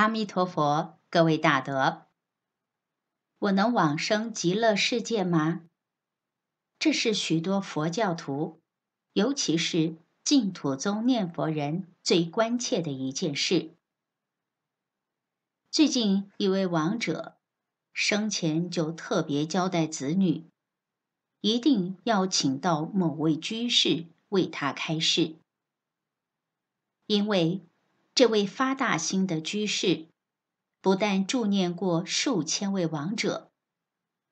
阿弥陀佛，各位大德，我能往生极乐世界吗？这是许多佛教徒，尤其是净土宗念佛人最关切的一件事。最近一位亡者生前就特别交代子女，一定要请到某位居士为他开示，因为。这位发大心的居士，不但助念过数千位亡者，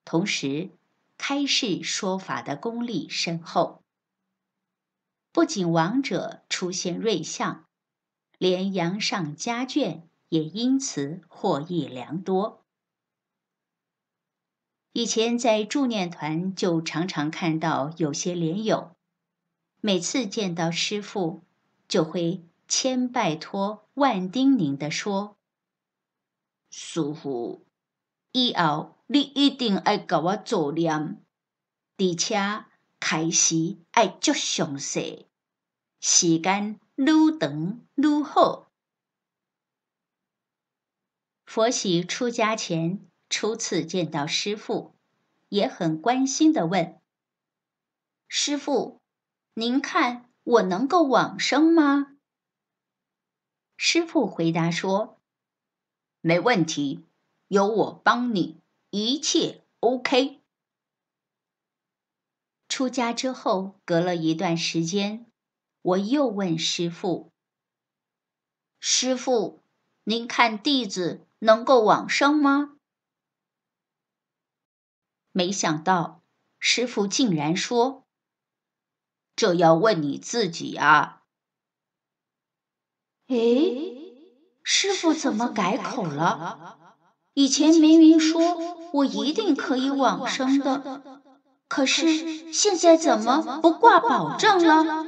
同时开示说法的功力深厚。不仅亡者出现瑞相，连杨上家眷也因此获益良多。以前在助念团就常常看到有些莲友，每次见到师父就会。千拜托、万叮咛的说：“师父，以后你一定爱教我做念，而且开始爱足详细，时间愈长愈好。”佛喜出家前初次见到师父，也很关心的问：“师父，您看我能够往生吗？”师傅回答说：“没问题，有我帮你，一切 OK。”出家之后，隔了一段时间，我又问师傅：“师傅，您看弟子能够往生吗？”没想到，师傅竟然说：“这要问你自己啊。”哎，师傅怎么改口了？以前明明说我一定可以往生的，可是现在怎么不挂保证了？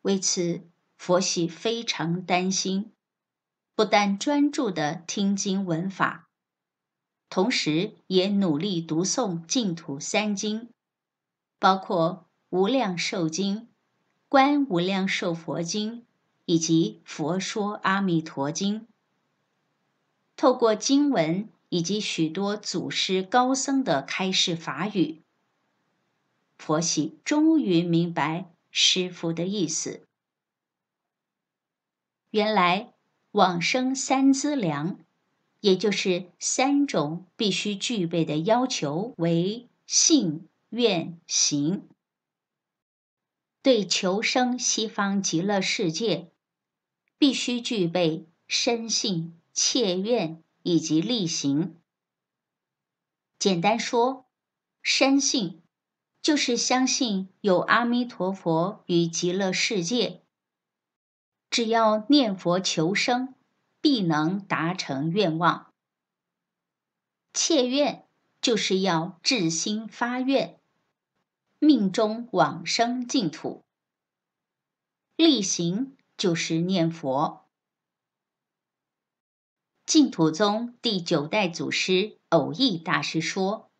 为此，佛系非常担心，不但专注的听经闻法，同时也努力读诵净土三经，包括《无量寿经》。观无量寿佛经以及佛说阿弥陀经，透过经文以及许多祖师高僧的开示法语，佛系终于明白师父的意思。原来往生三资粮，也就是三种必须具备的要求，为信、愿、行。对求生西方极乐世界，必须具备深信、切愿以及力行。简单说，深信就是相信有阿弥陀佛与极乐世界，只要念佛求生，必能达成愿望。切愿就是要至心发愿。命中往生净土，力行就是念佛。净土宗第九代祖师偶益大师说：“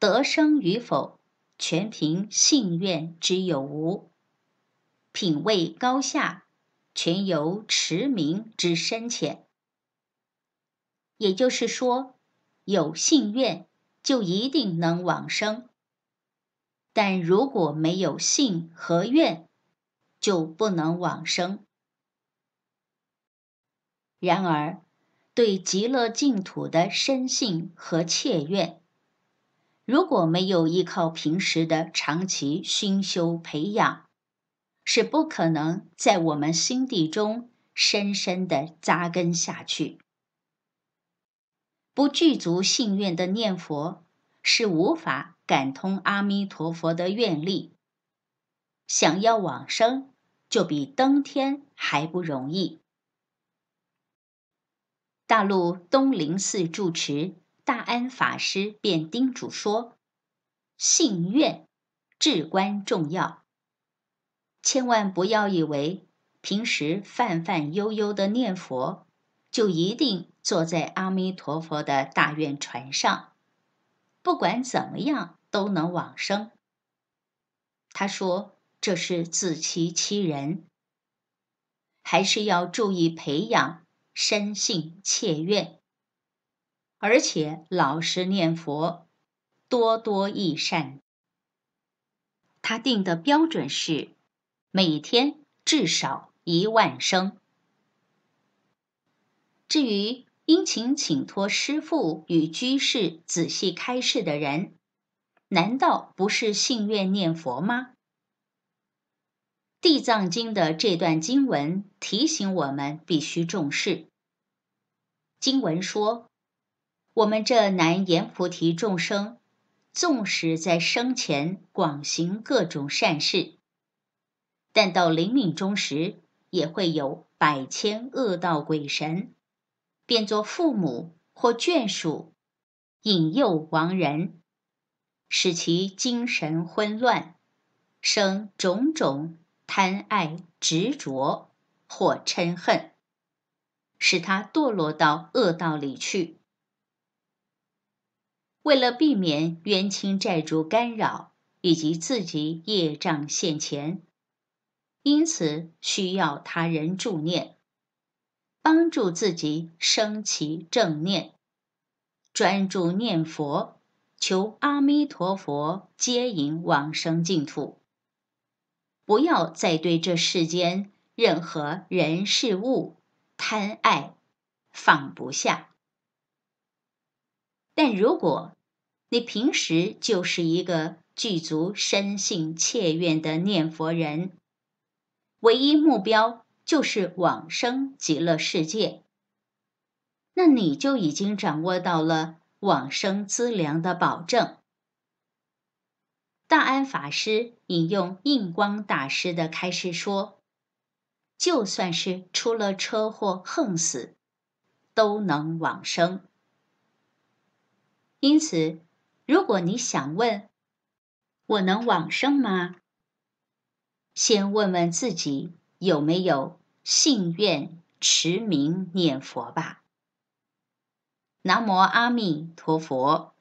得生与否，全凭信愿之有无；品位高下，全由持名之深浅。”也就是说，有信愿就一定能往生。但如果没有信和愿，就不能往生。然而，对极乐净土的深信和切愿，如果没有依靠平时的长期熏修培养，是不可能在我们心地中深深的扎根下去。不具足信愿的念佛。是无法感通阿弥陀佛的愿力，想要往生就比登天还不容易。大陆东林寺住持大安法师便叮嘱说：“信愿至关重要，千万不要以为平时泛泛悠悠的念佛，就一定坐在阿弥陀佛的大愿船上。”不管怎么样都能往生，他说这是自欺欺人，还是要注意培养深性切愿，而且老实念佛，多多益善。他定的标准是每天至少一万声。至于，殷勤请托师父与居士仔细开示的人，难道不是信愿念佛吗？《地藏经》的这段经文提醒我们必须重视。经文说，我们这南阎菩提众生，纵使在生前广行各种善事，但到灵敏中时，也会有百千恶道鬼神。变作父母或眷属，引诱亡人，使其精神混乱，生种种贪爱执着或嗔恨，使他堕落到恶道里去。为了避免冤亲债主干扰以及自己业障现前，因此需要他人助念。帮助自己升起正念，专注念佛，求阿弥陀佛接引往生净土。不要再对这世间任何人事物贪爱，放不下。但如果你平时就是一个具足深信切愿的念佛人，唯一目标。就是往生极乐世界，那你就已经掌握到了往生资粮的保证。大安法师引用印光大师的开示说：“就算是出了车祸横死，都能往生。”因此，如果你想问“我能往生吗”，先问问自己。有没有信愿持名念佛吧？南无阿弥陀佛。